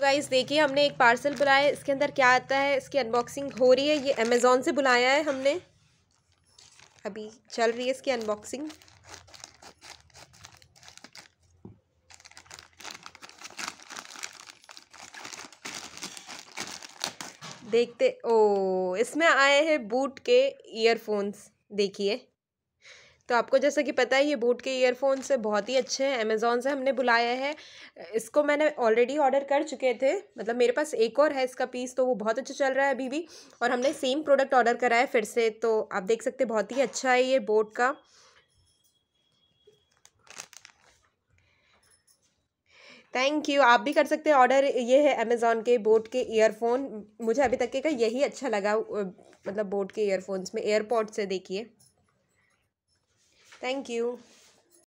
Guys देखिए हमने एक पार्सल बुलाया है इसके अंदर क्या आता है इसकी अनबॉक्सिंग हो रही है ये अमेज़ोन से बुलाया है हमने अभी चल रही है इसकी अनबॉक्सिंग देखते ओ इसमें आए हैं बूट के ईयरफोन्स देखिए तो आपको जैसा कि पता है ये बोट के ईयरफोन्स बहुत ही अच्छे हैं अमेज़ोन से हमने बुलाया है इसको मैंने ऑलरेडी ऑर्डर कर चुके थे मतलब मेरे पास एक और है इसका पीस तो वो बहुत अच्छा चल रहा है अभी भी और हमने सेम प्रोडक्ट ऑर्डर करा है फिर से तो आप देख सकते बहुत ही अच्छा है ये बोट का थैंक यू आप भी कर सकते हैं ऑर्डर ये है अमेज़ॉन के बोट के ईयरफोन मुझे अभी तक के का यही अच्छा लगा मतलब बोट के ईयरफोन्स में एयरपोर्ट से देखिए Thank you.